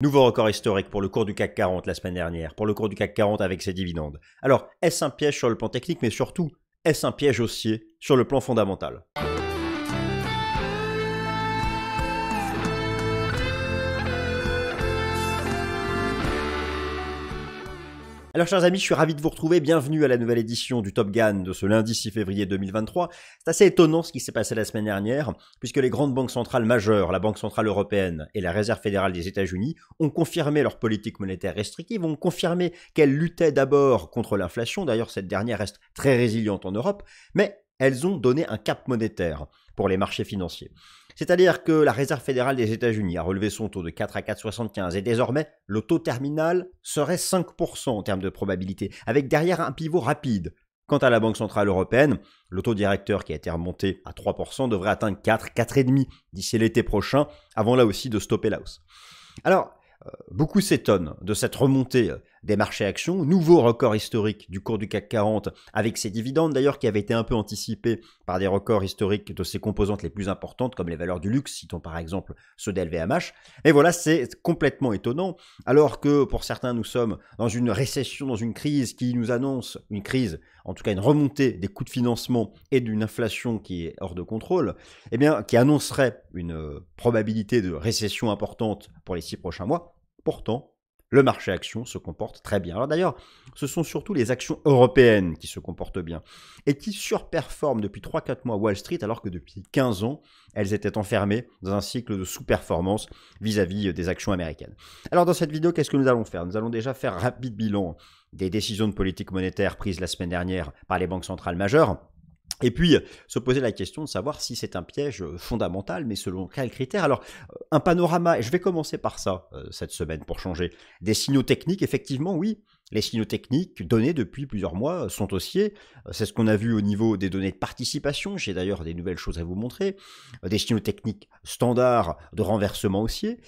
Nouveau record historique pour le cours du CAC 40 la semaine dernière, pour le cours du CAC 40 avec ses dividendes. Alors, est-ce un piège sur le plan technique, mais surtout, est-ce un piège haussier sur le plan fondamental Alors chers amis, je suis ravi de vous retrouver, bienvenue à la nouvelle édition du Top Gun de ce lundi 6 février 2023. C'est assez étonnant ce qui s'est passé la semaine dernière, puisque les grandes banques centrales majeures, la Banque Centrale Européenne et la Réserve Fédérale des États-Unis, ont confirmé leur politique monétaire restrictive, ont confirmé qu'elles luttaient d'abord contre l'inflation, d'ailleurs cette dernière reste très résiliente en Europe, mais elles ont donné un cap monétaire pour les marchés financiers. C'est-à-dire que la Réserve fédérale des États-Unis a relevé son taux de 4 à 4,75 et désormais le taux terminal serait 5% en termes de probabilité, avec derrière un pivot rapide. Quant à la Banque Centrale Européenne, le taux directeur qui a été remonté à 3% devrait atteindre 4, 4,5 d'ici l'été prochain, avant là aussi de stopper la hausse. Alors, euh, beaucoup s'étonnent de cette remontée euh, des marchés actions, nouveau record historique du cours du CAC 40 avec ses dividendes d'ailleurs qui avaient été un peu anticipés par des records historiques de ses composantes les plus importantes comme les valeurs du luxe, citons par exemple ceux d'LVMH. Et voilà, c'est complètement étonnant alors que pour certains nous sommes dans une récession, dans une crise qui nous annonce une crise, en tout cas une remontée des coûts de financement et d'une inflation qui est hors de contrôle, et eh bien qui annoncerait une euh, probabilité de récession importante pour les six prochains mois. Pourtant, le marché action se comporte très bien. Alors d'ailleurs, ce sont surtout les actions européennes qui se comportent bien et qui surperforment depuis 3-4 mois Wall Street alors que depuis 15 ans, elles étaient enfermées dans un cycle de sous-performance vis-à-vis euh, des actions américaines. Alors dans cette vidéo, qu'est-ce que nous allons faire Nous allons déjà faire rapide bilan des décisions de politique monétaire prises la semaine dernière par les banques centrales majeures et puis, euh, se poser la question de savoir si c'est un piège euh, fondamental, mais selon quels critères. Alors, euh, un panorama, et je vais commencer par ça cette semaine pour changer, des signaux techniques, effectivement, oui, les signaux techniques donnés depuis plusieurs mois euh, sont haussiers. Euh, c'est ce qu'on a vu au niveau des données de participation. J'ai d'ailleurs des nouvelles choses à vous montrer. Euh, des signaux techniques standards de renversement haussier.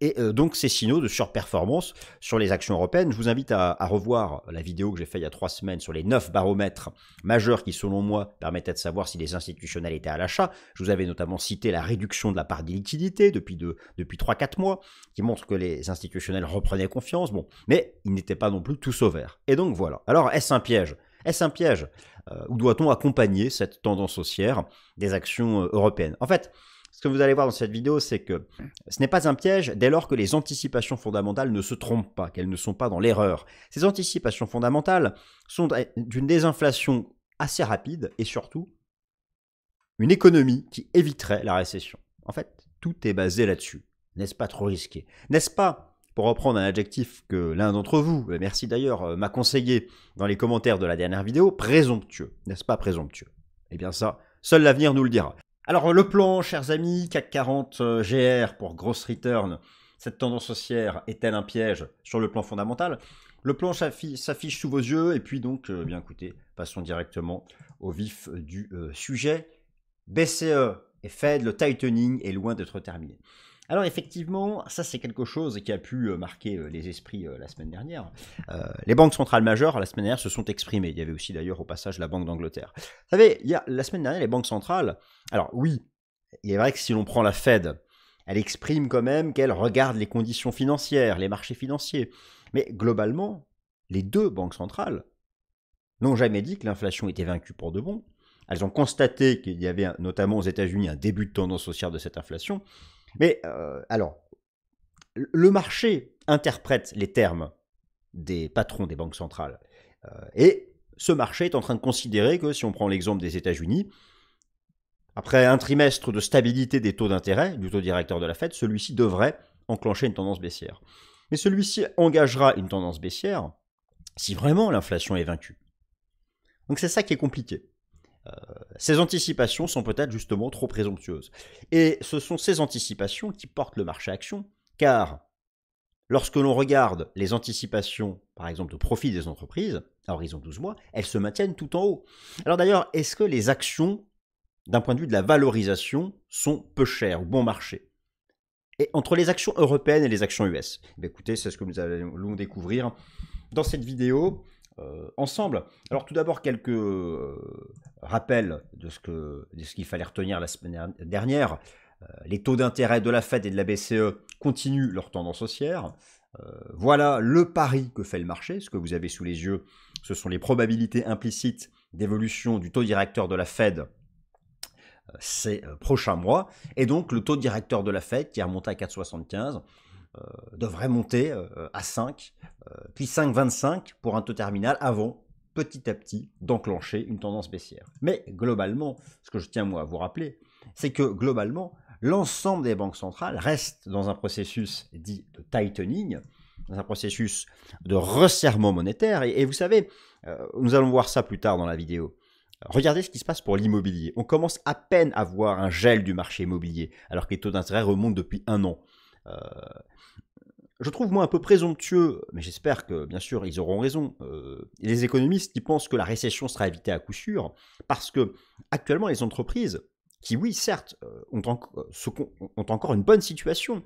et donc ces signaux de surperformance sur les actions européennes. Je vous invite à, revoir la vidéo que j'ai faite il y a trois semaines sur les neuf baromètres majeurs qui, selon moi, permettaient de savoir si les institutionnels étaient à l'achat. Je vous avais notamment cité la réduction de la part des depuis, de, depuis 3-4 mois, qui montre que les institutionnels reprenaient confiance. Bon, mais il n'était pas non plus tout sauvert. Et donc voilà. Alors est-ce un piège Est-ce un piège euh, Ou doit-on accompagner cette tendance haussière des actions euh, européennes En fait, ce que vous allez voir dans cette vidéo, c'est que ce n'est pas un piège dès lors que les anticipations fondamentales ne se trompent pas, qu'elles ne sont pas dans l'erreur. Ces anticipations fondamentales sont eh, d'une désinflation assez rapide et surtout une économie qui éviterait la récession. En fait, tout est basé là-dessus. N'est-ce pas trop risqué N'est-ce pas pour reprendre un adjectif que l'un d'entre vous, euh, merci d'ailleurs, euh, m'a conseillé dans les commentaires de la dernière vidéo, présomptueux, n'est-ce pas présomptueux Eh bien ça, seul l'avenir nous le dira. Alors le plan, chers amis, CAC 40 euh, GR pour grosses return, cette tendance haussière est-elle un piège sur le plan fondamental Le plan s'affiche sous vos yeux et puis donc, eh bien écoutez, passons directement au vif du sujet. BCE et Fed, le tightening est loin d'être terminé. Alors effectivement, ça c'est quelque chose qui a pu euh, marquer euh, les esprits euh, la semaine dernière. les banques centrales majeures la semaine dernière se sont exprimées. Il y avait aussi d'ailleurs au passage la Banque d'Angleterre. Vous savez, il y a, la semaine dernière, les banques centrales, alors oui, il est vrai que si l'on prend la Fed, elle exprime quand même qu'elle regarde les conditions financières, les marchés financiers. Mais globalement, les deux banques centrales n'ont jamais dit que l'inflation était vaincue pour de bon. Elles ont constaté qu'il y avait notamment aux États-Unis un début de tendance haussière de cette inflation, mais euh, alors, le marché interprète les termes des patrons des banques centrales. Euh, et ce marché est en train de considérer que, si on prend l'exemple des États-Unis, après un trimestre de stabilité des taux d'intérêt, du taux directeur de la Fed, celui-ci devrait enclencher une tendance baissière. Mais celui-ci engagera une tendance baissière si vraiment l'inflation est vaincue. Donc c'est ça qui est compliqué. Euh, ces anticipations sont peut-être justement trop présomptueuses. Et ce sont ces anticipations qui portent le marché action, car lorsque l'on regarde les anticipations, par exemple, de profit des entreprises, à horizon 12 mois, elles se maintiennent tout en haut. Alors d'ailleurs, est-ce que les actions, d'un point de vue de la valorisation, sont peu chères, ou bon marché Et entre les actions européennes et les actions US eh Écoutez, c'est ce que nous allons découvrir dans cette vidéo. Euh, ensemble. Alors tout d'abord quelques euh, rappels de ce que ce qu'il fallait retenir la semaine dernière. Euh, les taux d'intérêt de la Fed et de la BCE continuent leur tendance haussière. voilà le pari que fait le marché. Ce que vous avez sous les yeux, ce sont les probabilités implicites d'évolution du taux directeur de la Fed ces prochains mois. Et donc le taux directeur de la Fed qui remonte à 4,75 euh, devrait monter euh, à 5, euh, puis 5,25 pour un taux terminal avant petit à petit d'enclencher une tendance baissière. Mais globalement, ce que je tiens moi à vous rappeler, c'est que globalement, l'ensemble des banques centrales reste dans un processus dit de tightening, dans un processus de resserrement monétaire. Et, vous savez, nous allons voir ça plus tard dans la vidéo. Regardez ce qui se passe pour l'immobilier. On commence à peine à voir un gel du marché immobilier, alors que les taux d'intérêt remontent depuis un an. Euh, je trouve moi un peu présomptueux, mais j'espère que bien sûr ils auront raison, euh, les économistes qui pensent que la récession sera évitée à coup sûr, parce que actuellement les entreprises, qui oui certes euh, ont, encore une bonne situation,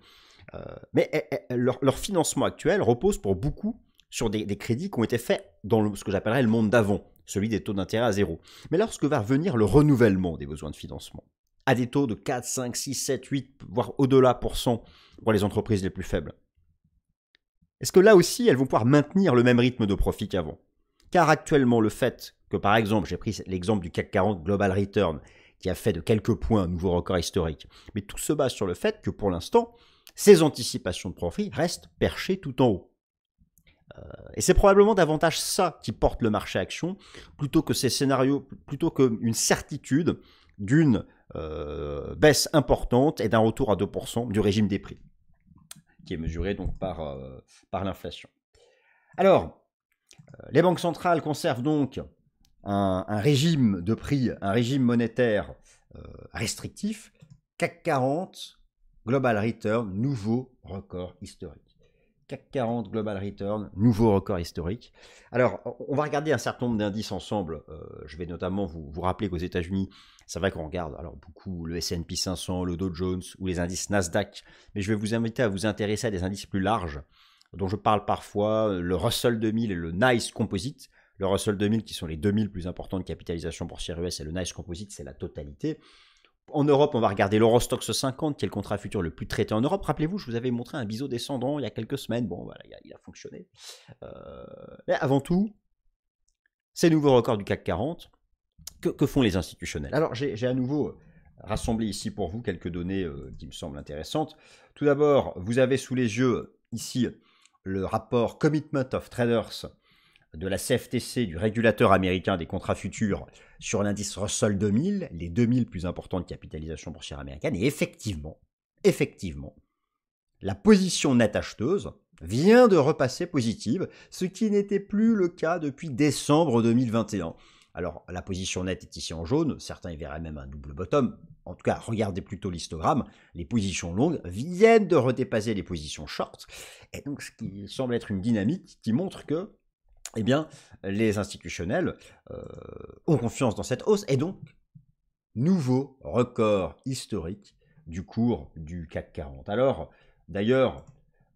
mais leur, financement actuel repose pour beaucoup sur des, crédits qui ont été faits dans ce que j'appellerais le monde d'avant, celui des taux d'intérêt à zéro. Mais lorsque va venir le renouvellement des besoins de financement, à des taux de 4, 5, 6, 7, 8, voire au-delà pour cent pour les entreprises les plus faibles. Est-ce que là aussi, elles vont pouvoir maintenir le même rythme de profit qu'avant Car actuellement, le fait que, par exemple, j'ai pris l'exemple du CAC 40 Global Return, qui a fait de quelques points un nouveau record historique, mais tout se base sur le fait que, pour l'instant, ces anticipations de profit restent perchées tout en haut. Euh, et c'est probablement davantage ça qui porte le marché action, plutôt que ces scénarios, plutôt qu'une certitude d'une euh, baisse importante et d'un retour à 2% du régime des prix, qui est mesuré donc par, euh, par l'inflation. Alors, euh, les banques centrales conservent donc un, régime de prix, un régime monétaire restrictif. CAC 40, Global Return, nouveau record historique. CAC 40 Global Return, nouveau record historique. Alors, on va regarder un certain nombre d'indices ensemble. Euh, je vais notamment vous, rappeler qu'aux États-Unis, ça va qu'on regarde alors beaucoup le S&P 500, le Dow Jones ou les indices Nasdaq, mais je vais vous inviter à vous intéresser à des indices plus larges dont je parle parfois, le Russell 2000 et le Nice Composite. Le Russell 2000 qui sont les 2000 plus importants de capitalisation pour US et le Nice Composite, c'est la totalité. En Europe, on va regarder l'Eurostox 50, qui est le contrat futur le plus traité en Europe. Rappelez-vous, je vous avais montré un biseau descendant il y a quelques semaines. Bon, voilà, il a, fonctionné. Euh, mais avant tout, ces nouveaux records du CAC 40, que, font les institutionnels Alors, j'ai à nouveau euh, rassemblé ici pour vous quelques données euh, qui me semblent intéressantes. Tout d'abord, vous avez sous les yeux ici le rapport Commitment of Traders de la CFTC, du régulateur américain des contrats futurs, sur l'indice Russell 2000, les 2000 plus importantes capitalisations boursières américaines, Et effectivement, effectivement, la position nette acheteuse vient de repasser positive, ce qui n'était plus le cas depuis décembre 2021. Alors, la position nette est ici en jaune, certains y verraient même un double bottom. En tout cas, regardez plutôt l'histogramme. Les positions longues viennent de redépasser les positions short. Et donc, ce qui semble être une dynamique qui montre que eh bien, les institutionnels euh, ont confiance dans cette hausse et donc, nouveau record historique du cours du CAC 40. Alors, d'ailleurs,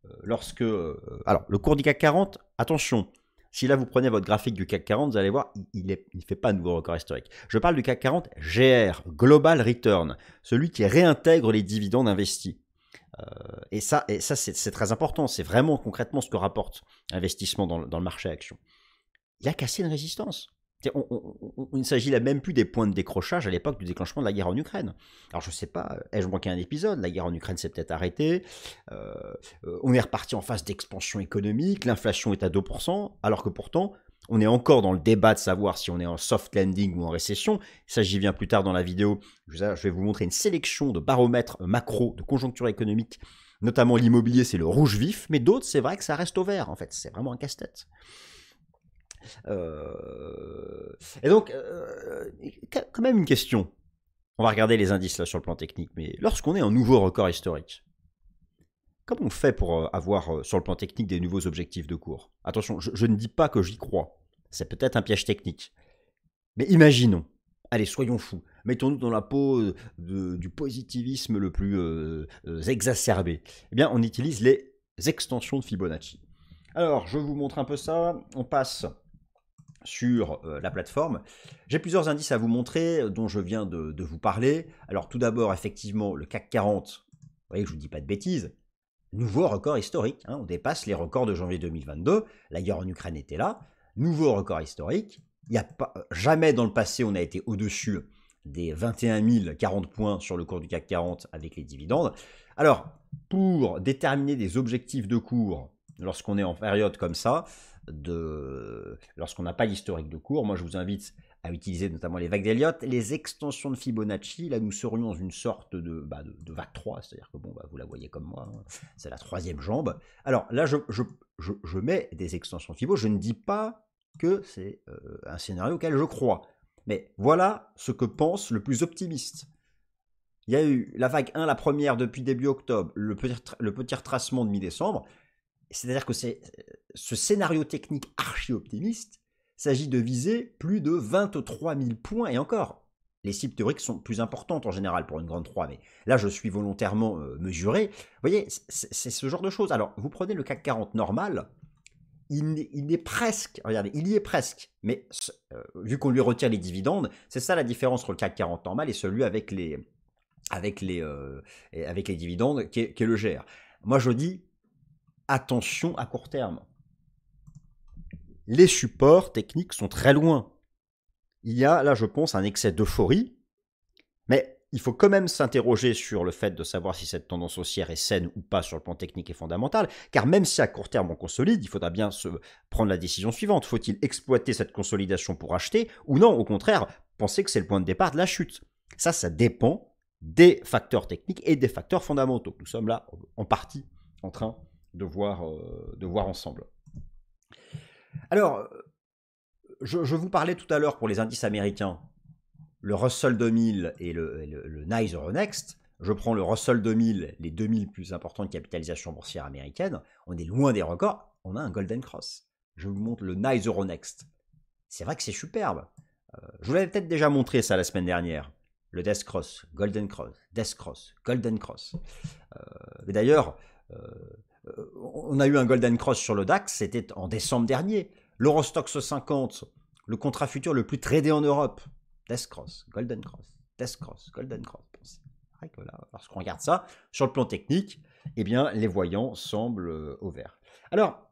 euh, lorsque... Euh, alors, le cours du CAC 40, attention, si là vous prenez votre graphique du CAC 40, vous allez voir, il ne fait pas nouveau record historique. Je parle du CAC 40 GR, Global Return, celui qui réintègre les dividendes investis. Euh, et ça, et ça c'est très important. C'est vraiment concrètement ce que rapporte l'investissement dans, le marché action. Il a cassé une résistance. On, il ne s'agit là même plus des points de décrochage à l'époque du déclenchement de la guerre en Ukraine. Alors je ne sais pas, ai-je manqué un épisode La guerre en Ukraine s'est peut-être arrêtée. Euh, euh, on est reparti en phase d'expansion économique, l'inflation est à 2%, alors que pourtant, on est encore dans le débat de savoir si on est en soft landing ou en récession. Ça, j'y viens plus tard dans la vidéo. Je vais vous montrer une sélection de baromètres euh, macro de conjoncture économique, notamment l'immobilier, c'est le rouge vif, mais d'autres, c'est vrai que ça reste au vert, en fait. C'est vraiment un casse-tête. Euh, et donc, euh, quand même une question. On va regarder les indices là sur le plan technique, mais lorsqu'on est en nouveau record historique, comment on fait pour avoir sur le plan technique des nouveaux objectifs de cours Attention, je, ne dis pas que j'y crois. C'est peut-être un piège technique. Mais imaginons, allez, soyons fous, mettons-nous dans la peau euh, du positivisme le plus euh, euh, exacerbé. Eh bien, on utilise les extensions de Fibonacci. Alors, je vous montre un peu ça. On passe sur la plateforme. J'ai plusieurs indices à vous montrer dont je viens de, vous parler. Alors, tout d'abord, effectivement, le CAC 40. Vous voyez que je ne vous dis pas de bêtises. Nouveau record historique. Hein. on dépasse les records de janvier 2022. La guerre en Ukraine était là nouveau record historique. Il y a jamais dans le passé on a été au-dessus des 21 040 points sur le cours du CAC 40 avec les dividendes. Alors, pour déterminer des objectifs de cours lorsqu'on est en période comme ça, lorsqu'on n'a pas l'historique de cours, moi je vous invite à utiliser notamment les vagues d'Eliot, les extensions de Fibonacci. Là, nous serions dans une sorte de, bah, de, vague 3, c'est-à-dire que bon, bah, vous la voyez comme moi, hein. c'est la troisième jambe. Alors là, je, je, je, je, mets des extensions Fibonacci, je ne dis pas que c'est euh, un scénario auquel je crois. Mais voilà ce que pense le plus optimiste. Il y a eu la vague 1, la première depuis début octobre, le petit, le petit retracement de mi-décembre. C'est-à-dire que c'est euh, ce scénario technique archi-optimiste, s'agit de viser plus de 23 000 points et encore. Les cibles théoriques sont plus importantes en général pour une grande 3, mais là je suis volontairement euh, mesuré. Vous voyez, c'est ce genre de choses. Alors, vous prenez le CAC 40 normal, il, est presque, regardez, il y est presque, mais euh, vu qu'on lui retire les dividendes, c'est ça la différence entre le CAC 40 normal et celui avec les, avec les, euh, avec les dividendes qui le gère. Moi je dis attention à court terme les supports techniques sont très loin. Il y a là, je pense, un excès d'euphorie, mais il faut quand même s'interroger sur le fait de savoir si cette tendance haussière est saine ou pas sur le plan technique et fondamental, car même si à court terme on consolide, il faudra bien se prendre la décision suivante. Faut-il exploiter cette consolidation pour acheter ou non, au contraire, penser que c'est le point de départ de la chute Ça, ça dépend des facteurs techniques et des facteurs fondamentaux. Nous sommes là en partie en train de voir, euh, de voir ensemble. Alors, euh, je, vous parlais tout à l'heure pour les indices américains, le Russell 2000 et le, le, Next. NICE Euronext. Je prends le Russell 2000, les 2000 plus importants de capitalisation boursière américaine. On est loin des records, on a un Golden Cross. Je vous montre le NICE Euronext. C'est vrai que c'est superbe. Euh, je vous l'avais peut-être déjà montré ça la semaine dernière. Le Death Cross, Golden Cross, Death Cross, Golden Cross. Euh, d'ailleurs, on a eu un Golden Cross sur le DAX, c'était en décembre dernier l'Eurostox 50, le contrat futur le plus tradé en Europe, Death Cross, Golden Cross, Death Cross, Golden Cross. lorsqu'on regarde ça, sur le plan technique, eh bien, les voyants semblent euh, au vert. Alors,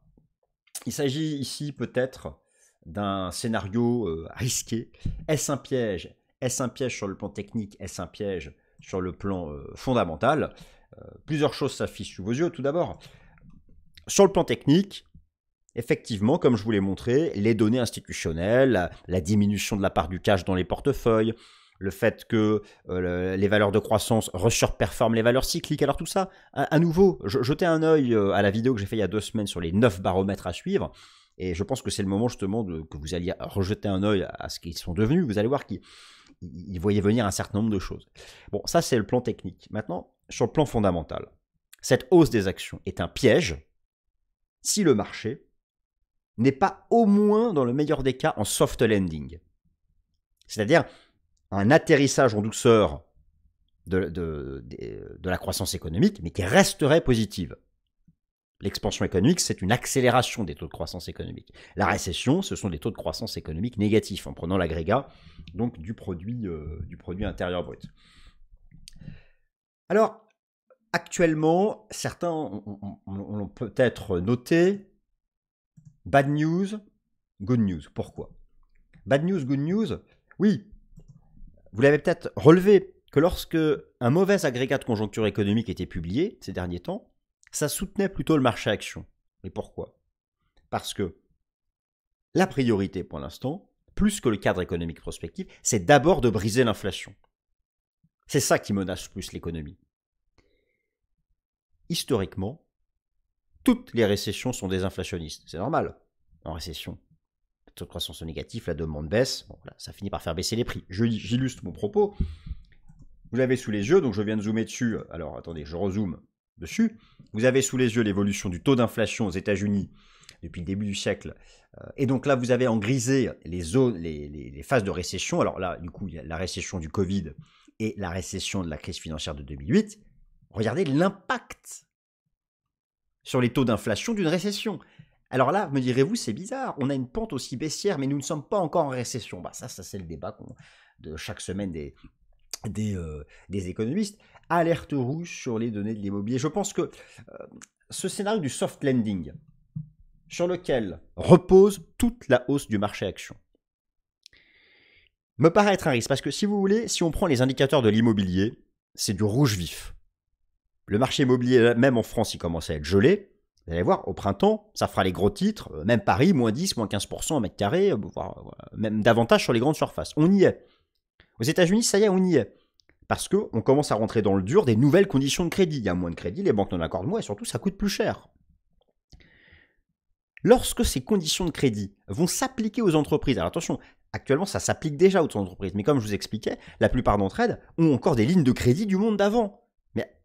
il s'agit ici peut-être d'un scénario euh, risqué. Est-ce un piège Est-ce un piège sur le plan technique Est-ce un piège sur le plan euh, fondamental Plusieurs choses s'affichent sous vos yeux. Tout d'abord, sur le plan technique, Effectivement, comme je vous l'ai montré, les données institutionnelles, la, diminution de la part du cash dans les portefeuilles, le fait que euh, les valeurs de croissance re-surperforment les valeurs cycliques. Alors tout ça, à, nouveau, jetez un œil euh, à la vidéo que j'ai fait il y a deux semaines sur les neuf baromètres à suivre. Et je pense que c'est le moment justement de, que vous alliez rejeter un œil à ce qu'ils sont devenus. Vous allez voir qu'ils voyaient venir un certain nombre de choses. Bon, ça c'est le plan technique. Maintenant, sur le plan fondamental, cette hausse des actions est un piège si le marché n'est pas au moins, dans le meilleur des cas, en soft landing. C'est-à-dire un atterrissage en douceur de, la croissance économique, mais qui resterait positive. L'expansion économique, c'est une accélération des taux de croissance économique. La récession, ce sont des taux de croissance économique négatifs, en prenant l'agrégat donc du produit, euh, du produit intérieur brut. Alors, actuellement, certains on ont peut-être noté Bad news, good news. Pourquoi Bad news, good news. Oui, vous l'avez peut-être relevé que lorsque un mauvais agrégat de conjoncture économique était publié ces derniers temps, ça soutenait plutôt le marché action. Et pourquoi Parce que la priorité pour l'instant, plus que le cadre économique prospectif, c'est d'abord de briser l'inflation. C'est ça qui menace plus l'économie. Historiquement, toutes les récessions sont désinflationnistes. C'est normal. En récession, le taux de croissance est négatif, la demande baisse, ça finit par faire baisser les prix. J'illustre mon propos. Vous avez sous les yeux, donc je viens de zoomer dessus. Alors attendez, je rezoome dessus. Vous avez sous les yeux l'évolution du taux d'inflation aux États-Unis depuis le début du siècle. Euh, et donc là, vous avez en grisé les zones, les, les, phases de récession. Alors là, du coup, il y a la récession du Covid et la récession de la crise financière de 2008. Regardez l'impact sur les taux d'inflation d'une récession. Alors là, me direz-vous, c'est bizarre, on a une pente aussi baissière, mais nous ne sommes pas encore en récession. Bah ça, ça c'est le débat de chaque semaine euh, des, économistes. Alerte rouge sur les données de l'immobilier. Je pense que euh, ce scénario du soft lending, sur lequel repose toute la hausse du marché action, me paraît être un risque, parce que si vous voulez, si on prend les indicateurs de l'immobilier, c'est du rouge vif. Le marché immobilier, même en France, il commence à être gelé. Vous allez voir, au printemps, ça fera les gros titres, euh, même Paris, moins 10, moins 15% à mètre carré, euh, voire même davantage sur les grandes surfaces. On y est. Aux États-Unis, ça y est, on y est. Parce qu'on commence à rentrer dans le dur des nouvelles conditions de crédit. Il y a moins de crédit, les banques n'en accordent moins et surtout, ça coûte plus cher. Lorsque ces conditions de crédit vont s'appliquer aux entreprises, alors attention, actuellement ça s'applique déjà aux entreprises, mais comme je vous expliquais, la plupart d'entre elles ont encore des lignes de crédit du monde d'avant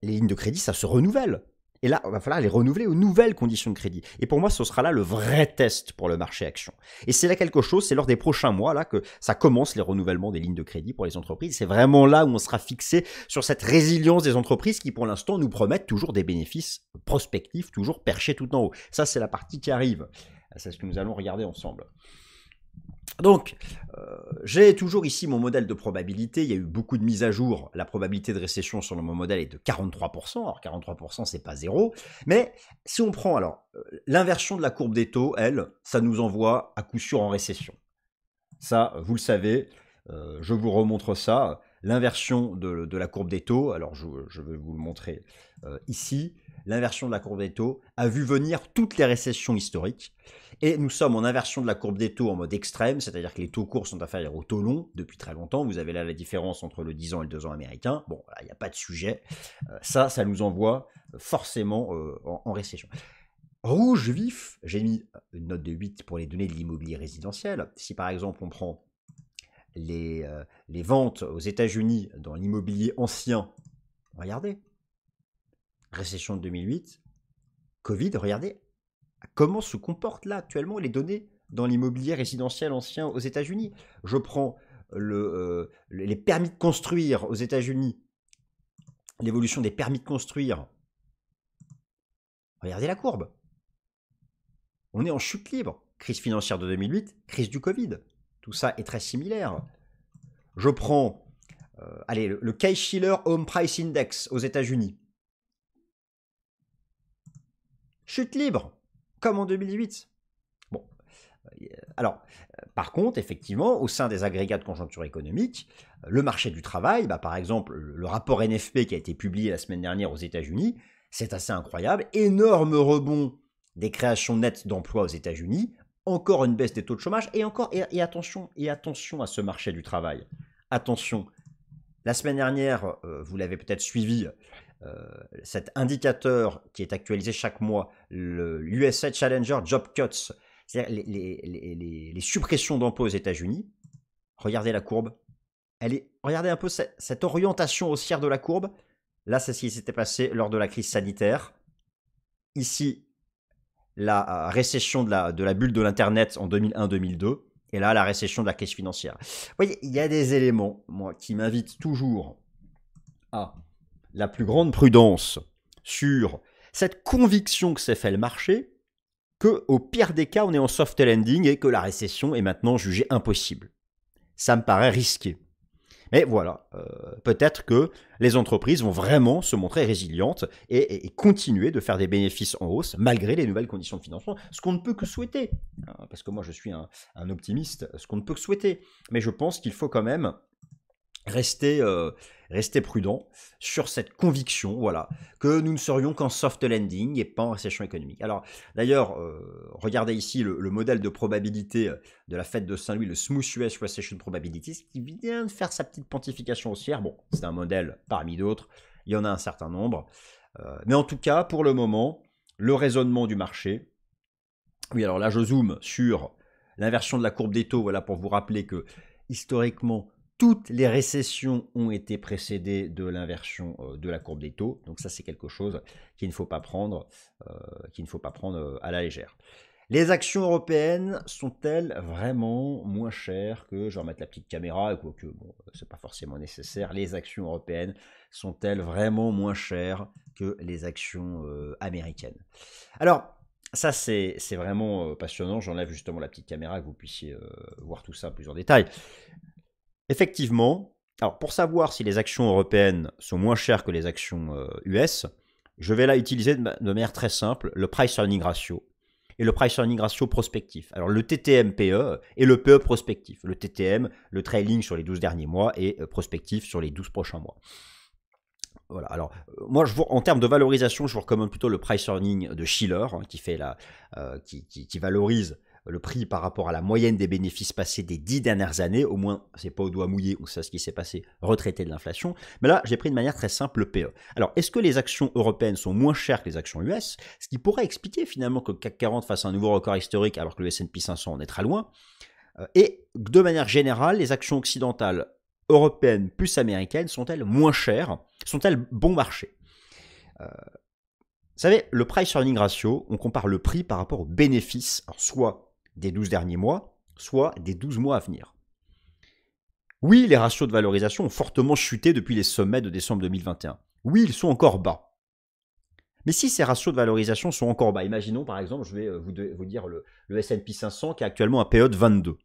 les lignes de crédit, ça se renouvelle. Et là, il va falloir les renouveler aux nouvelles conditions de crédit. Et pour moi, ce sera là le vrai test pour le marché action. Et c'est là quelque chose, c'est lors des prochains mois là que ça commence les renouvellements des lignes de crédit pour les entreprises. C'est vraiment là où on sera fixé sur cette résilience des entreprises qui, pour l'instant, nous promettent toujours des bénéfices prospectifs, toujours perchés tout en haut. Ça, c'est la partie qui arrive. C'est ce que nous allons regarder ensemble. Donc, euh, j'ai toujours ici mon modèle de probabilité. Il y a eu beaucoup de mises à jour. La probabilité de récession sur mon modèle est de 43%. Alors, 43%, c'est pas zéro. Mais si on prend, alors, euh, l'inversion de la courbe des taux, elle, ça nous envoie à coup sûr en récession. Ça, vous le savez, euh, je vous remontre ça. L'inversion de, la courbe des taux, alors je, vais vous le montrer ici l'inversion de la courbe des taux, a vu venir toutes les récessions historiques. Et nous sommes en inversion de la courbe des taux en mode extrême, c'est-à-dire que les taux courts sont inférieurs aux taux longs depuis très longtemps. Vous avez là la différence entre le 10 ans et le 2 ans américain. Bon, il n'y a pas de sujet. Euh, ça, ça nous envoie euh, forcément euh, en, récession. Rouge vif, j'ai mis une note de 8 pour les données de l'immobilier résidentiel. Si par exemple on prend les, les ventes aux États-Unis dans l'immobilier ancien, regardez, récession de 2008, Covid, regardez comment se comportent là actuellement les données dans l'immobilier résidentiel ancien aux États-Unis. Je prends euh, les permis de construire aux États-Unis, l'évolution des permis de construire. Regardez la courbe. On est en chute libre. Crise financière de 2008, crise du Covid. Tout ça est très similaire. Je prends, euh, allez, le, le case Home Price Index aux États-Unis. Chute libre, comme en 2008. Bon. Euh, alors, euh, par contre, effectivement, au sein des agrégats de conjoncture économique, euh, le marché du travail, bah, par exemple, le rapport NFP qui a été publié la semaine dernière aux États-Unis, c'est assez incroyable. Énorme rebond des créations nettes d'emplois aux États-Unis, encore une baisse des taux de chômage, et encore, et, attention, et attention à ce marché du travail. Attention, la semaine dernière, vous l'avez peut-être suivi, euh, cet indicateur qui est actualisé chaque mois, le USA Challenger Job Cuts, c'est-à-dire les, les, suppressions d'emplois aux États-Unis, regardez la courbe. Elle est, regardez un peu cette, orientation haussière de la courbe. Là, c'est ce qui s'était passé lors de la crise sanitaire. Ici, la euh, récession de la, de la bulle de l'Internet en 2001-2002. Et là, la récession de la crise financière. Vous voyez, il y a des éléments moi, qui m'invitent toujours à la plus grande prudence sur cette conviction que s'est fait le marché, que au pire des cas, on est en soft landing et que la récession est maintenant jugée impossible. Ça me paraît risqué. Mais voilà, euh, peut-être que les entreprises vont vraiment se montrer résilientes et, continuer de faire des bénéfices en hausse malgré les nouvelles conditions de financement, ce qu'on ne peut que souhaiter. Hein, parce que moi, je suis un, optimiste, ce qu'on ne peut que souhaiter. Mais je pense qu'il faut quand même rester euh, restez prudent sur cette conviction, voilà, que nous ne serions qu'en soft landing et pas en récession économique. Alors, d'ailleurs, euh, regardez ici le, modèle de probabilité euh, de la fête de Saint-Louis, le Smooth US Recession Probability, qui vient de faire sa petite pontification haussière. Bon, c'est un modèle parmi d'autres, il y en a un certain nombre. Euh, mais en tout cas, pour le moment, le raisonnement du marché. Oui, alors là, je zoome sur l'inversion de la courbe des taux, voilà, pour vous rappeler que historiquement, toutes les récessions ont été précédées de l'inversion euh, de la courbe des taux. Donc ça, c'est quelque chose qu'il ne faut pas prendre, euh, ne faut pas prendre euh, à la légère. Les actions européennes sont-elles vraiment moins chères que, je vais remettre la petite caméra, quoique bon, c'est pas forcément nécessaire, les actions européennes sont-elles vraiment moins chères que les actions américaines Alors, ça c'est vraiment passionnant, j'enlève justement la petite caméra que vous puissiez voir tout ça plus en détail. Effectivement, alors pour savoir si les actions européennes sont moins chères que les actions US, euh, je vais là utiliser de, manière très simple le price earning ratio et le price earning ratio prospectif. Alors le TTM PE et le PE prospectif. Le TTM, le trailing sur les 12 derniers mois et euh, prospectif sur les 12 prochains mois. Voilà. Alors, euh, moi, en termes de valorisation, je vous recommande plutôt le price earning de Schiller, hein, qui fait qui, valorise le prix par rapport à la moyenne des bénéfices passés des dix dernières années. Au moins, c'est pas au doigt mouillé, on sait ce qui s'est passé, retraité de l'inflation. Mais là, j'ai pris de manière très simple le PE. Alors, est-ce que les actions européennes sont moins chères que les actions US Ce qui pourrait expliquer finalement que le CAC 40 fasse un nouveau record historique alors que le S&P 500 en est très loin. Euh, et de manière générale, les actions occidentales, européennes plus américaines sont-elles moins chères Sont-elles bon marché euh, Vous savez, le price earning ratio, on compare le prix par rapport au bénéfices soit des 12 derniers mois, soit des 12 mois à venir. Oui, les ratios de valorisation ont fortement chuté depuis les sommets de décembre 2021. Oui, ils sont encore bas. Mais si ces ratios de valorisation sont encore bas, imaginons par exemple, je vais euh, vous, dire le, SP 500 qui a actuellement un PE de 22.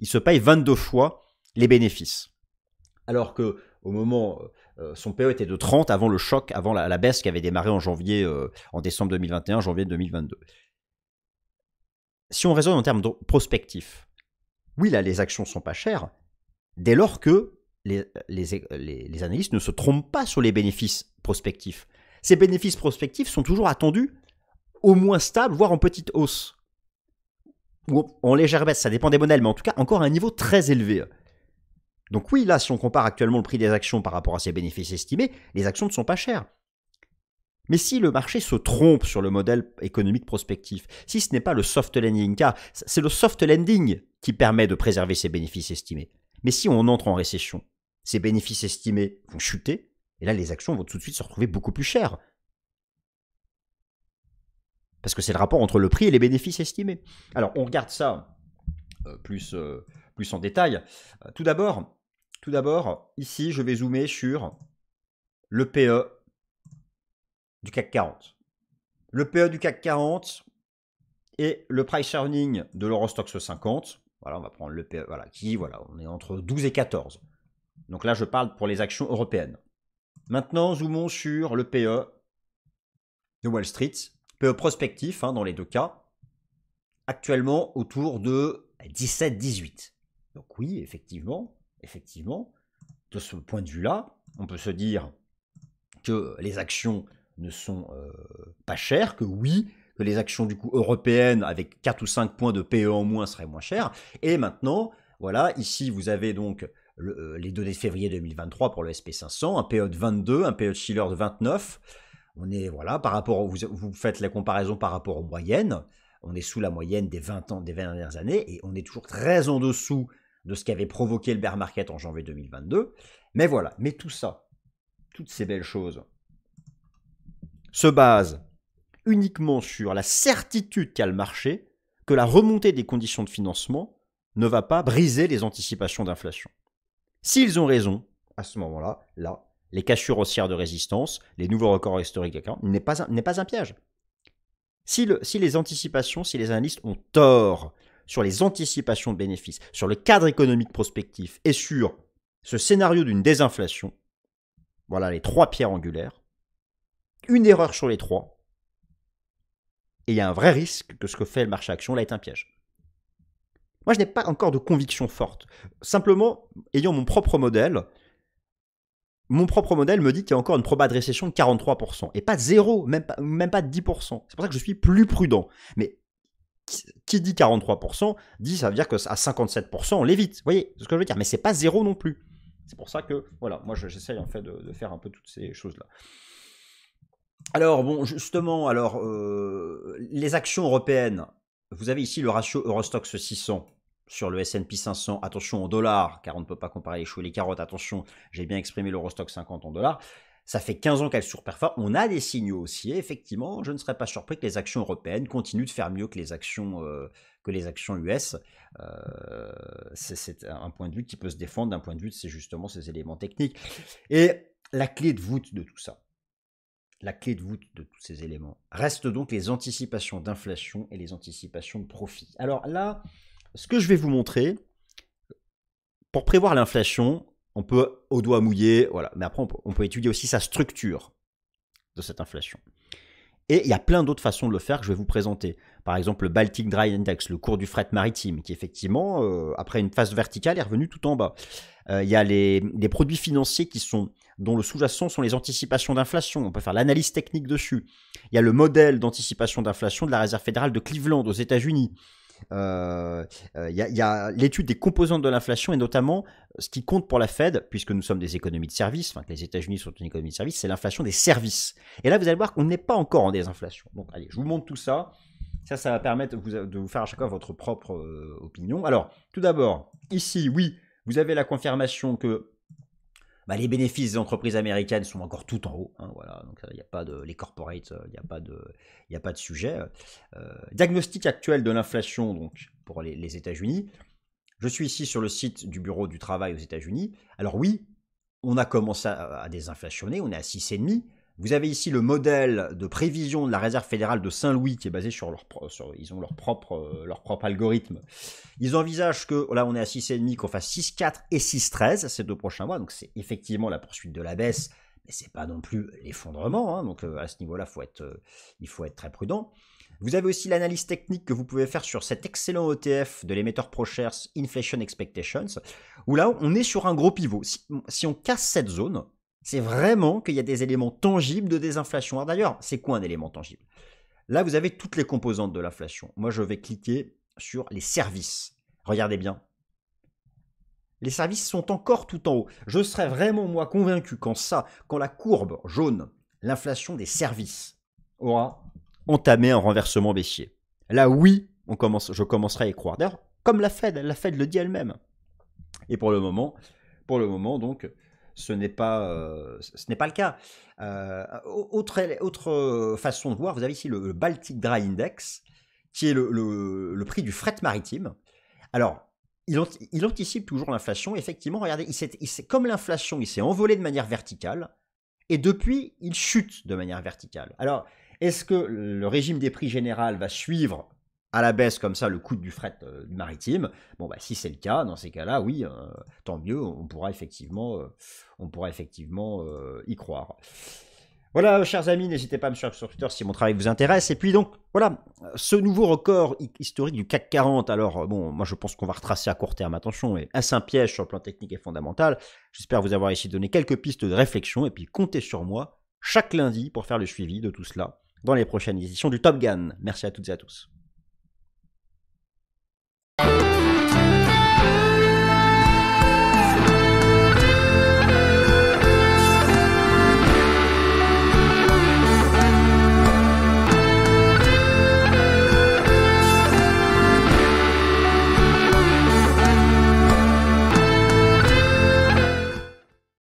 Il se paye 22 fois les bénéfices. Alors que au moment, euh, euh, son PE était de 30 avant le choc, avant la, baisse qui avait démarré en janvier, en décembre 2021, janvier 2022 si on raisonne en termes de prospectif, oui, là, les actions sont pas chères, dès lors que les, analystes ne se trompent pas sur les bénéfices prospectifs. Ces bénéfices prospectifs sont toujours attendus au moins stables, voire en petite hausse. Ou en légère baisse, ça dépend des modèles, mais en tout cas, encore à un niveau très élevé. Donc oui, là, si on compare actuellement le prix des actions par rapport à ces bénéfices estimés, les actions ne sont pas chères. Mais si le marché se trompe sur le modèle économique prospectif, si ce n'est pas le soft landing, car c'est le soft landing qui permet de préserver ses bénéfices estimés. Mais si on entre en récession, ces bénéfices estimés vont chuter, et là les actions vont tout de suite se retrouver beaucoup plus chères. Parce que c'est le rapport entre le prix et les bénéfices estimés. Alors on regarde ça euh, plus, euh, plus en détail. Euh, tout d'abord, tout d'abord, ici je vais zoomer sur le PE du CAC 40. Le PE du CAC 40 et le price earning de l'Eurostox 50. Voilà, on va prendre le PE, voilà, qui, voilà, on est entre 12 et 14. Donc là, je parle pour les actions européennes. Maintenant, zoomons sur le PE de Wall Street, PE prospectif hein, dans les deux cas, actuellement autour de 17-18. Donc oui, effectivement, effectivement, de ce point de vue-là, on peut se dire que les actions ne sont euh, pas chères, que oui, que les actions du coup européennes avec 4 ou 5 points de PE en moins seraient moins chères. Et maintenant, voilà, ici vous avez donc euh, les données de février 2023 pour le SP500, un PE de 22, un PE de Schiller de 29. On est, voilà, par rapport, vous, faites la comparaison par rapport aux moyennes. On est sous la moyenne des 20 ans, des 20 dernières années et on est toujours très en dessous de ce qu'avait provoqué le bear market en janvier 2022. Mais voilà, mais tout ça, toutes ces belles choses, se base uniquement sur la certitude qu'a le marché que la remontée des conditions de financement ne va pas briser les anticipations d'inflation. S'ils ont raison, à ce moment-là, là, les cassures haussières de résistance, les nouveaux records historiques, n'est pas, un, pas un piège. Si, si les anticipations, si les analystes ont tort sur les anticipations de bénéfices, sur le cadre économique prospectif et sur ce scénario d'une désinflation, voilà les trois pierres angulaires, une erreur sur les trois, et il y a un vrai risque que ce que fait le marché action là est un piège. Moi, je n'ai pas encore de conviction forte. Simplement, ayant mon propre modèle, mon propre modèle me dit qu'il y a encore une proba de récession de 43%, et pas de zéro, même pas, même pas 10%. C'est pour ça que je suis plus prudent. Mais qui dit 43% dit ça veut dire que à 57% on l'évite. Vous voyez ce que je veux dire Mais c'est pas zéro non plus. C'est pour ça que, voilà, moi j'essaye en fait de faire un peu toutes ces choses-là. Alors, bon, justement, alors, euh, les actions européennes, vous avez ici le ratio Eurostox 600 sur le S&P 500, attention en dollars, car on ne peut pas comparer les choux et les carottes, attention, j'ai bien exprimé l'Eurostox 50 en dollars, ça fait 15 ans qu'elle surperforme, on a des signaux aussi. effectivement, je ne serais pas surpris que les actions européennes continuent de faire mieux que les actions, euh, que les actions US, euh, c'est un point de vue qui peut se défendre, d'un point de vue c'est justement ces éléments techniques, et la clé de voûte de tout ça, la clé de voûte de tous ces éléments reste donc les anticipations d'inflation et les anticipations de profit. Alors là, ce que je vais vous montrer, pour prévoir l'inflation, on peut au doigt mouillé, voilà. Mais après, on peut étudier aussi sa structure de cette inflation. Et il y a plein d'autres façons de le faire que je vais vous présenter. Par exemple, le Baltic Dry Index, le cours du fret maritime, qui effectivement, euh, après une phase verticale, est revenu tout en bas. Euh, il y a les, produits financiers qui sont dont le sous-jacent sont les anticipations d'inflation. On peut faire l'analyse technique dessus. Il y a le modèle d'anticipation d'inflation de la Réserve fédérale de Cleveland aux États-Unis il euh, euh, y a, l'étude des composantes de l'inflation et notamment euh, ce qui compte pour la Fed, puisque nous sommes des économies de services, enfin que les États-Unis sont une économie de services, c'est l'inflation des services. Et là, vous allez voir qu'on n'est pas encore en désinflation. Donc, allez, je vous montre tout ça. Ça, ça va permettre de vous faire à chaque fois votre propre opinion. Alors, tout d'abord, ici, oui, vous avez la confirmation que bah, les bénéfices des entreprises américaines sont encore tout en haut. Hein, voilà, donc euh, il n'y a pas de les corporates, euh, il n'y a pas de, il a pas de sujet. Euh, diagnostic actuel de l'inflation donc pour les, États-Unis. Je suis ici sur le site du Bureau du travail aux États-Unis. Alors oui, on a commencé à, à désinflationner, on est à 6,5, vous avez ici le modèle de prévision de la Réserve fédérale de Saint-Louis qui est basé sur leur, ils ont leur propre, euh, leur propre algorithme. Ils envisagent que, là on est à 6,5, qu'on fasse 6,4 et 6,13 ces deux prochains mois, donc c'est effectivement la poursuite de la baisse, mais c'est pas non plus l'effondrement, hein. donc euh, à ce niveau-là faut être, euh, il faut être très prudent. Vous avez aussi l'analyse technique que vous pouvez faire sur cet excellent ETF de l'émetteur ProShares Inflation Expectations, où là on est sur un gros pivot. si on casse cette zone, c'est vraiment qu'il y a des éléments tangibles de désinflation. Alors d'ailleurs, c'est quoi un élément tangible Là, vous avez toutes les composantes de l'inflation. Moi, je vais cliquer sur les services. Regardez bien. Les services sont encore tout en haut. Je serais vraiment, moi, convaincu quand ça, quand la courbe jaune, l'inflation des services, aura entamé un renversement baissier. Là, oui, on commence, je commencerai à y croire. D'ailleurs, comme la Fed, la Fed le dit elle-même. Et pour le moment, pour le moment, donc, euh, ce n'est pas, le cas. Euh, autre, euh, façon de voir, vous avez ici le, Baltic Dry Index, qui est le, prix du fret maritime. Alors, il, anticipe toujours l'inflation. Effectivement, regardez, il, il comme l'inflation, il s'est envolé de manière verticale, et depuis, il chute de manière verticale. Alors, est-ce que le régime des prix général va suivre à la baisse comme ça le coût du fret euh, maritime. Bon, bah, si c'est le cas, dans ces cas-là, oui, euh, tant mieux, on pourra effectivement, euh, on pourra effectivement y croire. Voilà, chers amis, n'hésitez pas à me suivre sur Twitter si mon travail vous intéresse. Et puis donc, voilà, ce nouveau record historique du CAC 40. Alors, bon, moi je pense qu'on va retracer à court terme, attention, et à un piège sur le plan technique et fondamental. J'espère vous avoir ici donné quelques pistes de réflexion. Et puis, comptez sur moi chaque lundi pour faire le suivi de tout cela dans les prochaines éditions du Top Gun. Merci à toutes et à tous.